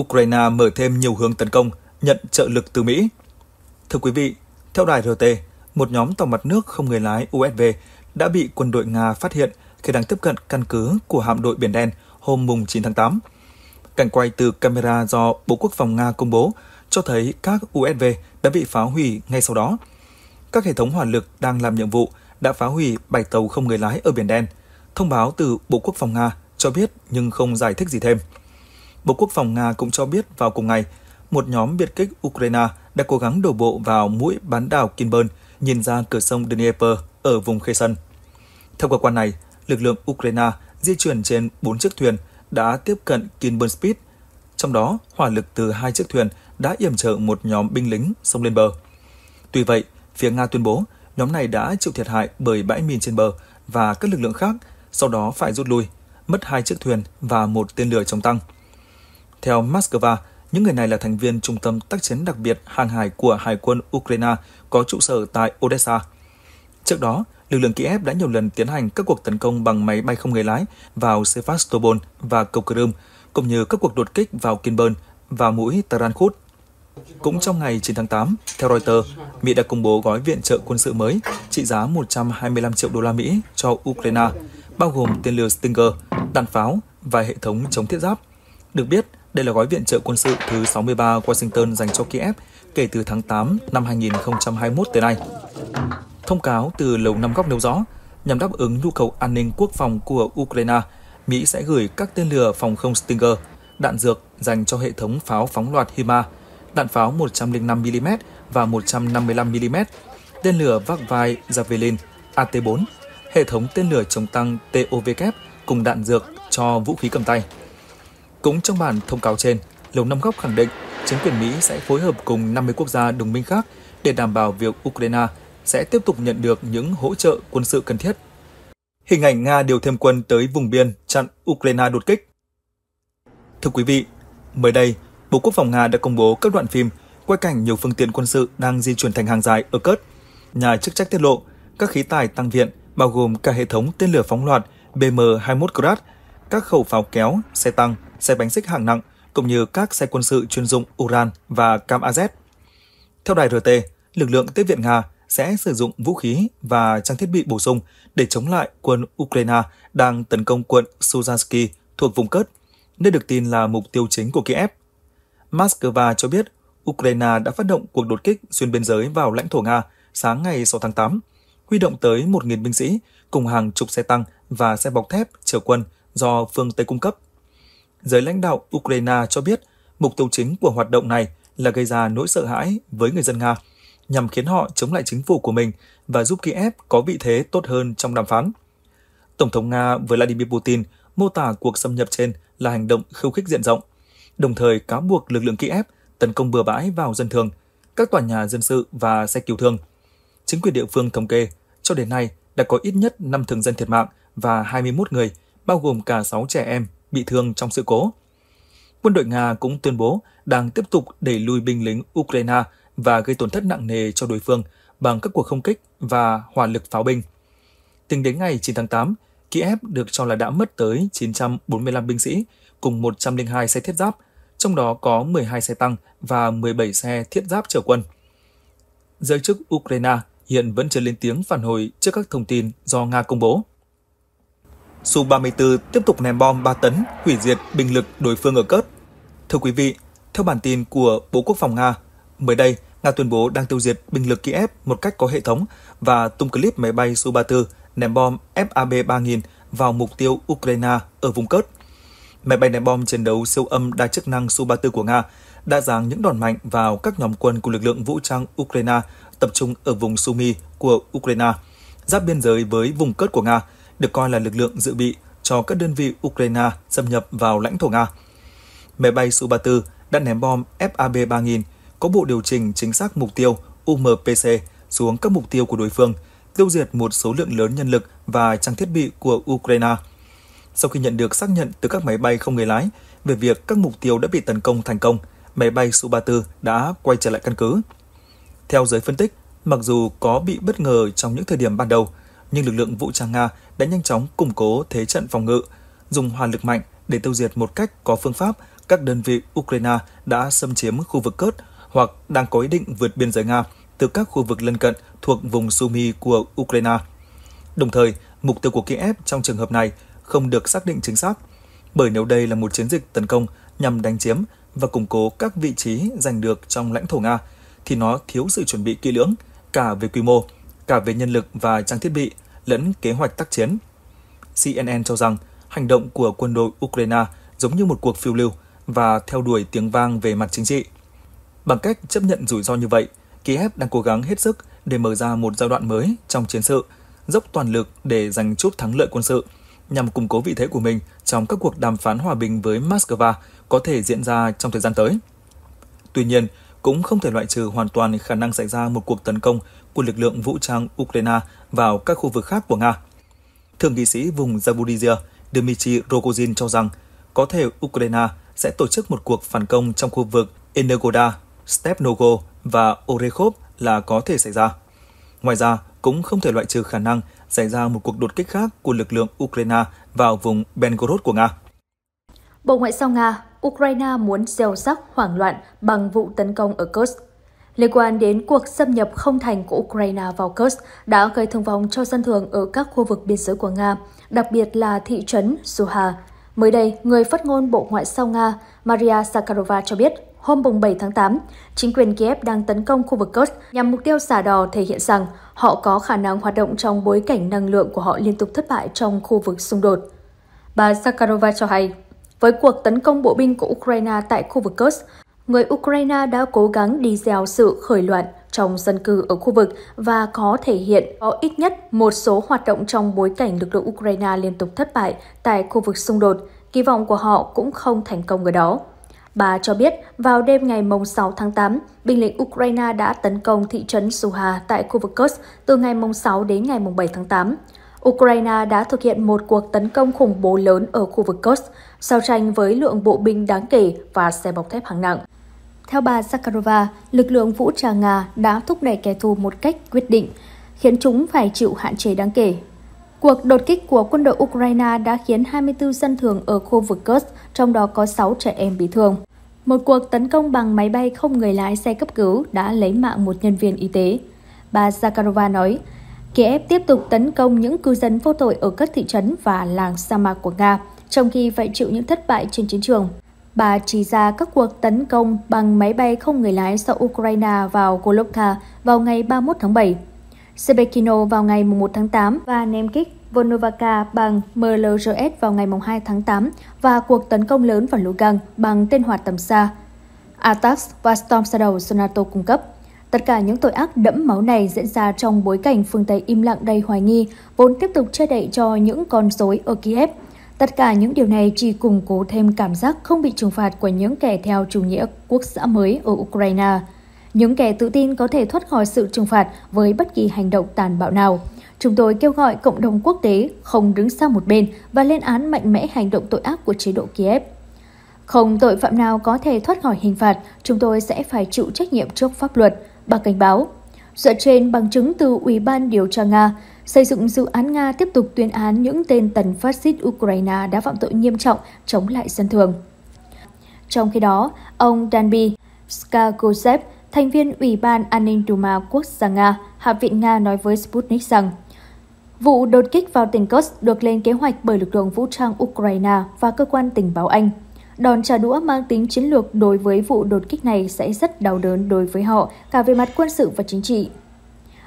Ukraine mở thêm nhiều hướng tấn công, nhận trợ lực từ Mỹ. Thưa quý vị, theo đài RT, một nhóm tàu mặt nước không người lái USV đã bị quân đội Nga phát hiện khi đang tiếp cận căn cứ của hạm đội Biển Đen hôm mùng 9 tháng 8. Cảnh quay từ camera do Bộ Quốc phòng Nga công bố cho thấy các USV đã bị phá hủy ngay sau đó. Các hệ thống hỏa lực đang làm nhiệm vụ đã phá hủy 7 tàu không người lái ở Biển Đen. Thông báo từ Bộ Quốc phòng Nga cho biết nhưng không giải thích gì thêm. Bộ Quốc phòng Nga cũng cho biết vào cùng ngày, một nhóm biệt kích Ukraine đã cố gắng đổ bộ vào mũi bán đảo Kinbern, nhìn ra cửa sông Dnieper ở vùng Kherson. Theo cơ quan này, lực lượng Ukraine di chuyển trên 4 chiếc thuyền đã tiếp cận Kinbern Speed, trong đó hỏa lực từ hai chiếc thuyền đã yểm trợ một nhóm binh lính sông lên bờ. Tuy vậy, phía Nga tuyên bố nhóm này đã chịu thiệt hại bởi bãi mìn trên bờ và các lực lượng khác, sau đó phải rút lui, mất hai chiếc thuyền và một tên lửa chống tăng – theo Moscow, những người này là thành viên Trung tâm tác chiến đặc biệt hàng hải của Hải quân Ukraine có trụ sở tại Odessa. Trước đó, lực lượng Kiev đã nhiều lần tiến hành các cuộc tấn công bằng máy bay không người lái vào Sevastopol và cầu Crimea, cũng như các cuộc đột kích vào Kinburn và mũi Tarankhut. Cũng trong ngày 9 tháng 8, theo Reuters, Mỹ đã công bố gói viện trợ quân sự mới trị giá 125 triệu đô la Mỹ cho Ukraine, bao gồm tên lửa Stinger, đạn pháo và hệ thống chống thiết giáp. Được biết, đây là gói viện trợ quân sự thứ 63 Washington dành cho Kiev kể từ tháng 8 năm 2021 tới nay. Thông cáo từ Lầu Năm Góc nêu rõ, nhằm đáp ứng nhu cầu an ninh quốc phòng của Ukraine, Mỹ sẽ gửi các tên lửa phòng không Stinger, đạn dược dành cho hệ thống pháo phóng loạt HIMARS, đạn pháo 105mm và 155mm, tên lửa vác vai Javelin AT-4, hệ thống tên lửa chống tăng TOVK cùng đạn dược cho vũ khí cầm tay. Cũng trong bản thông cáo trên, Lầu Năm Góc khẳng định chính quyền Mỹ sẽ phối hợp cùng 50 quốc gia đồng minh khác để đảm bảo việc Ukraine sẽ tiếp tục nhận được những hỗ trợ quân sự cần thiết. Hình ảnh Nga điều thêm quân tới vùng biên chặn Ukraine đột kích. Thưa quý vị, mới đây, Bộ Quốc phòng Nga đã công bố các đoạn phim quay cảnh nhiều phương tiện quân sự đang di chuyển thành hàng dài ở cất. Nhà chức trách tiết lộ, các khí tài tăng viện bao gồm cả hệ thống tên lửa phóng loạt BM-21 Grad, các khẩu pháo kéo, xe tăng – xe bánh xích hạng nặng, cũng như các xe quân sự chuyên dụng Uran và cam az. Theo đài RT, lực lượng tiếp viện Nga sẽ sử dụng vũ khí và trang thiết bị bổ sung để chống lại quân Ukraine đang tấn công quận Suzansky thuộc vùng Cớt, nơi được tin là mục tiêu chính của Kiev. Moscow cho biết Ukraine đã phát động cuộc đột kích xuyên biên giới vào lãnh thổ Nga sáng ngày 6 tháng 8, huy động tới 1.000 binh sĩ cùng hàng chục xe tăng và xe bọc thép chở quân do phương Tây cung cấp – Giới lãnh đạo Ukraine cho biết mục tiêu chính của hoạt động này là gây ra nỗi sợ hãi với người dân Nga, nhằm khiến họ chống lại chính phủ của mình và giúp Kiev có vị thế tốt hơn trong đàm phán. Tổng thống Nga Vladimir Putin mô tả cuộc xâm nhập trên là hành động khiêu khích diện rộng, đồng thời cáo buộc lực lượng Kiev tấn công bừa bãi vào dân thường, các tòa nhà dân sự và xe cứu thương. Chính quyền địa phương thống kê, cho đến nay đã có ít nhất 5 thường dân thiệt mạng và 21 người, bao gồm cả 6 trẻ em bị thương trong sự cố. Quân đội Nga cũng tuyên bố đang tiếp tục đẩy lùi binh lính Ukraine và gây tổn thất nặng nề cho đối phương bằng các cuộc không kích và hỏa lực pháo binh. Tính đến ngày 9 tháng 8, Kiev được cho là đã mất tới 945 binh sĩ cùng 102 xe thiết giáp, trong đó có 12 xe tăng và 17 xe thiết giáp chở quân. Giới chức Ukraine hiện vẫn chưa lên tiếng phản hồi trước các thông tin do Nga công bố. Su-34 tiếp tục ném bom 3 tấn hủy diệt binh lực đối phương ở Cớt. Thưa quý vị, theo bản tin của Bộ Quốc phòng Nga, mới đây, Nga tuyên bố đang tiêu diệt binh lực Kiev một cách có hệ thống và tung clip máy bay Su-34 ném bom FAB-3000 vào mục tiêu Ukraine ở vùng Cớt. Máy bay ném bom chiến đấu siêu âm đa chức năng Su-34 của Nga đã giáng những đòn mạnh vào các nhóm quân của lực lượng vũ trang Ukraine tập trung ở vùng Sumy của Ukraine, giáp biên giới với vùng cớt của Nga – được coi là lực lượng dự bị cho các đơn vị Ukraine xâm nhập vào lãnh thổ Nga. Máy bay Su-34 đã ném bom FAB-3000 có bộ điều chỉnh chính xác mục tiêu UMPC xuống các mục tiêu của đối phương, tiêu diệt một số lượng lớn nhân lực và trang thiết bị của Ukraine. Sau khi nhận được xác nhận từ các máy bay không người lái về việc các mục tiêu đã bị tấn công thành công, máy bay Su-34 đã quay trở lại căn cứ. Theo giới phân tích, mặc dù có bị bất ngờ trong những thời điểm ban đầu, nhưng lực lượng vũ trang Nga đã nhanh chóng củng cố thế trận phòng ngự, dùng hỏa lực mạnh để tiêu diệt một cách có phương pháp các đơn vị Ukraine đã xâm chiếm khu vực cớt hoặc đang có ý định vượt biên giới Nga từ các khu vực lân cận thuộc vùng Sumi của Ukraine. Đồng thời, mục tiêu của Kiev trong trường hợp này không được xác định chính xác, bởi nếu đây là một chiến dịch tấn công nhằm đánh chiếm và củng cố các vị trí giành được trong lãnh thổ Nga, thì nó thiếu sự chuẩn bị kỹ lưỡng cả về quy mô cả về nhân lực và trang thiết bị lẫn kế hoạch tác chiến. CNN cho rằng hành động của quân đội Ukraine giống như một cuộc phiêu lưu và theo đuổi tiếng vang về mặt chính trị. Bằng cách chấp nhận rủi ro như vậy, Kiev đang cố gắng hết sức để mở ra một giai đoạn mới trong chiến sự, dốc toàn lực để giành chút thắng lợi quân sự, nhằm củng cố vị thế của mình trong các cuộc đàm phán hòa bình với Moscow có thể diễn ra trong thời gian tới. Tuy nhiên, cũng không thể loại trừ hoàn toàn khả năng xảy ra một cuộc tấn công của lực lượng vũ trang Ukraine vào các khu vực khác của Nga. Thượng nghị sĩ vùng Zaporizhia Dmitry Rogozin cho rằng có thể Ukraine sẽ tổ chức một cuộc phản công trong khu vực Energoda, Stepnogo và Orekhov là có thể xảy ra. Ngoài ra, cũng không thể loại trừ khả năng xảy ra một cuộc đột kích khác của lực lượng Ukraine vào vùng Belgorod của Nga. Bộ Ngoại giao Nga, Ukraine muốn gieo rắc hoảng loạn bằng vụ tấn công ở Kursk. Liên quan đến cuộc xâm nhập không thành của Ukraine vào Kursk đã gây thương vong cho dân thường ở các khu vực biên giới của Nga, đặc biệt là thị trấn Suha. Mới đây, người phát ngôn Bộ Ngoại giao Nga Maria Zakharova cho biết hôm 7 tháng 8, chính quyền Kiev đang tấn công khu vực Kursk nhằm mục tiêu xả đò thể hiện rằng họ có khả năng hoạt động trong bối cảnh năng lượng của họ liên tục thất bại trong khu vực xung đột. Bà Zakharova cho hay, với cuộc tấn công bộ binh của Ukraine tại khu vực Kursk, người Ukraine đã cố gắng đi gieo sự khởi loạn trong dân cư ở khu vực và có thể hiện có ít nhất một số hoạt động trong bối cảnh lực lượng Ukraine liên tục thất bại tại khu vực xung đột. Kỳ vọng của họ cũng không thành công ở đó. Bà cho biết vào đêm ngày 6 tháng 8, binh lính Ukraine đã tấn công thị trấn Suha tại khu vực Kursk từ ngày 6 đến ngày 7 tháng 8. Ukraine đã thực hiện một cuộc tấn công khủng bố lớn ở khu vực Kursk, giao tranh với lượng bộ binh đáng kể và xe bọc thép hạng nặng. Theo bà Zakharova, lực lượng vũ trang Nga đã thúc đẩy kẻ thù một cách quyết định, khiến chúng phải chịu hạn chế đáng kể. Cuộc đột kích của quân đội Ukraine đã khiến 24 dân thường ở khu vực Kursk, trong đó có 6 trẻ em bị thương. Một cuộc tấn công bằng máy bay không người lái xe cấp cứu đã lấy mạng một nhân viên y tế. Bà Zakharova nói, Kiev tiếp tục tấn công những cư dân vô tội ở các thị trấn và làng sa mạc của Nga, trong khi phải chịu những thất bại trên chiến trường. Bà chỉ ra các cuộc tấn công bằng máy bay không người lái do Ukraine vào Golovka vào ngày 31 tháng 7, Sebekino vào ngày 1 tháng 8 và ném kích Volnovaka bằng MLRS vào ngày 2 tháng 8 và cuộc tấn công lớn vào Lugansk bằng tên hoạt tầm xa. Atax và Storm Shadow do NATO cung cấp. Tất cả những tội ác đẫm máu này diễn ra trong bối cảnh phương Tây im lặng đầy hoài nghi, vốn tiếp tục che đậy cho những con rối ở Kiev. Tất cả những điều này chỉ củng cố thêm cảm giác không bị trừng phạt của những kẻ theo chủ nghĩa quốc xã mới ở Ukraine. Những kẻ tự tin có thể thoát khỏi sự trừng phạt với bất kỳ hành động tàn bạo nào. Chúng tôi kêu gọi cộng đồng quốc tế không đứng sang một bên và lên án mạnh mẽ hành động tội ác của chế độ Kiev. Không tội phạm nào có thể thoát khỏi hình phạt, chúng tôi sẽ phải chịu trách nhiệm trước pháp luật, bà cảnh báo. Dựa trên bằng chứng từ Ủy ban điều tra Nga, Xây dựng dự án Nga tiếp tục tuyên án những tên tần phát xít Ukraine đã phạm tội nghiêm trọng chống lại dân thường. Trong khi đó, ông Danby Skagosev, thành viên Ủy ban An ninh Duma Quốc gia Nga, Hạ viện Nga nói với Sputnik rằng vụ đột kích vào tỉnh Kursk được lên kế hoạch bởi lực lượng vũ trang Ukraine và cơ quan tình báo Anh. Đòn trả đũa mang tính chiến lược đối với vụ đột kích này sẽ rất đau đớn đối với họ, cả về mặt quân sự và chính trị.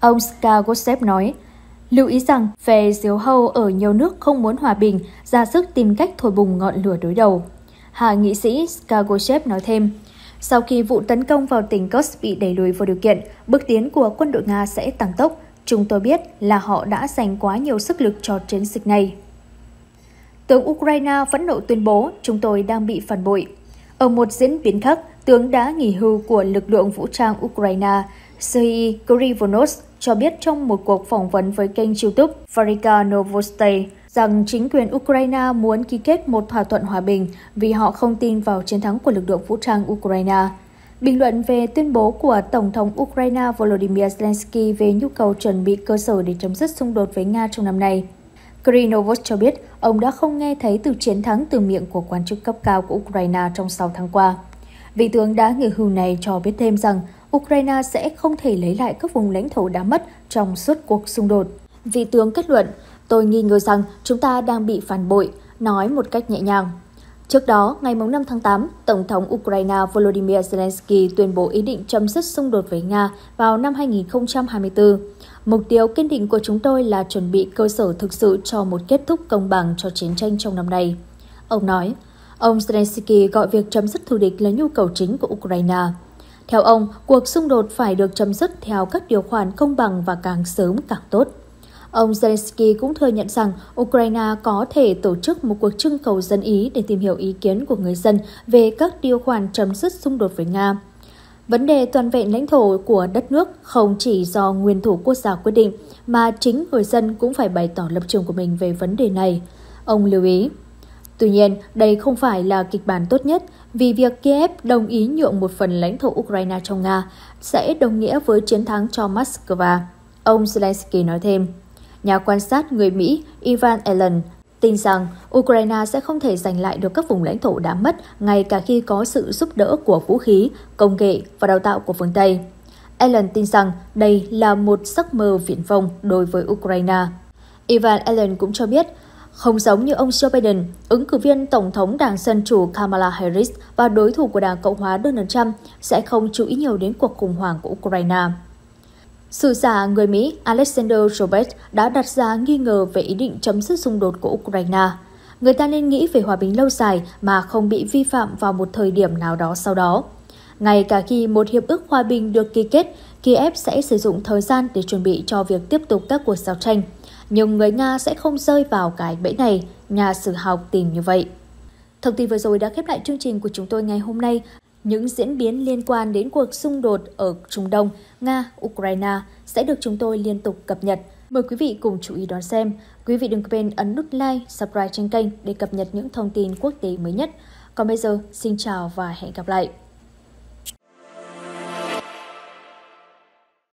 Ông Skagosev nói, Lưu ý rằng, phe diếu hâu ở nhiều nước không muốn hòa bình, ra sức tìm cách thổi bùng ngọn lửa đối đầu. Hạ nghị sĩ Skagoshev nói thêm, sau khi vụ tấn công vào tỉnh Kursk bị đẩy lùi vô điều kiện, bước tiến của quân đội Nga sẽ tăng tốc. Chúng tôi biết là họ đã dành quá nhiều sức lực cho chiến dịch này. Tướng Ukraine phẫn nộ tuyên bố chúng tôi đang bị phản bội. Ở một diễn biến khác, tướng đã nghỉ hưu của lực lượng vũ trang Ukraine Sergei Grivonos cho biết trong một cuộc phỏng vấn với kênh YouTube Farika Novosti rằng chính quyền Ukraine muốn ký kết một thỏa thuận hòa bình vì họ không tin vào chiến thắng của lực lượng vũ trang Ukraine. Bình luận về tuyên bố của Tổng thống Ukraine Volodymyr Zelensky về nhu cầu chuẩn bị cơ sở để chấm dứt xung đột với Nga trong năm nay, Krinovos cho biết ông đã không nghe thấy từ chiến thắng từ miệng của quan chức cấp cao của Ukraine trong 6 tháng qua. Vị tướng đã nghỉ hưu này cho biết thêm rằng Ukraine sẽ không thể lấy lại các vùng lãnh thổ đã mất trong suốt cuộc xung đột. Vị tướng kết luận, tôi nghi ngờ rằng chúng ta đang bị phản bội, nói một cách nhẹ nhàng. Trước đó, ngày 5 tháng 8, Tổng thống Ukraine Volodymyr Zelensky tuyên bố ý định chấm dứt xung đột với Nga vào năm 2024. Mục tiêu kiên định của chúng tôi là chuẩn bị cơ sở thực sự cho một kết thúc công bằng cho chiến tranh trong năm nay. Ông nói, ông Zelensky gọi việc chấm dứt thù địch là nhu cầu chính của Ukraine. Theo ông, cuộc xung đột phải được chấm dứt theo các điều khoản công bằng và càng sớm càng tốt. Ông Zelensky cũng thừa nhận rằng Ukraine có thể tổ chức một cuộc trưng cầu dân ý để tìm hiểu ý kiến của người dân về các điều khoản chấm dứt xung đột với Nga. Vấn đề toàn vẹn lãnh thổ của đất nước không chỉ do nguyên thủ quốc gia quyết định, mà chính người dân cũng phải bày tỏ lập trường của mình về vấn đề này. Ông lưu ý. Tuy nhiên, đây không phải là kịch bản tốt nhất vì việc Kiev đồng ý nhượng một phần lãnh thổ Ukraine cho Nga sẽ đồng nghĩa với chiến thắng cho Moscow. Ông Zelensky nói thêm, nhà quan sát người Mỹ Ivan Allen tin rằng Ukraine sẽ không thể giành lại được các vùng lãnh thổ đã mất ngay cả khi có sự giúp đỡ của vũ khí, công nghệ và đào tạo của phương Tây. Allen tin rằng đây là một giấc mơ viễn vông đối với Ukraine. Ivan Allen cũng cho biết không giống như ông Joe Biden, ứng cử viên Tổng thống Đảng Dân Chủ Kamala Harris và đối thủ của Đảng Cộng hòa Donald Trump sẽ không chú ý nhiều đến cuộc khủng hoảng của Ukraine. Sự giả người Mỹ Alexander Robert đã đặt ra nghi ngờ về ý định chấm dứt xung đột của Ukraine. Người ta nên nghĩ về hòa bình lâu dài mà không bị vi phạm vào một thời điểm nào đó sau đó. Ngay cả khi một hiệp ước hòa bình được ký kết, Kiev sẽ sử dụng thời gian để chuẩn bị cho việc tiếp tục các cuộc giao tranh nhiều người Nga sẽ không rơi vào cái bẫy này, nhà sử học tìm như vậy. Thông tin vừa rồi đã khép lại chương trình của chúng tôi ngày hôm nay. Những diễn biến liên quan đến cuộc xung đột ở Trung Đông, Nga, Ukraine sẽ được chúng tôi liên tục cập nhật. Mời quý vị cùng chú ý đón xem. Quý vị đừng quên ấn nút like, subscribe trên kênh để cập nhật những thông tin quốc tế mới nhất. Còn bây giờ, xin chào và hẹn gặp lại!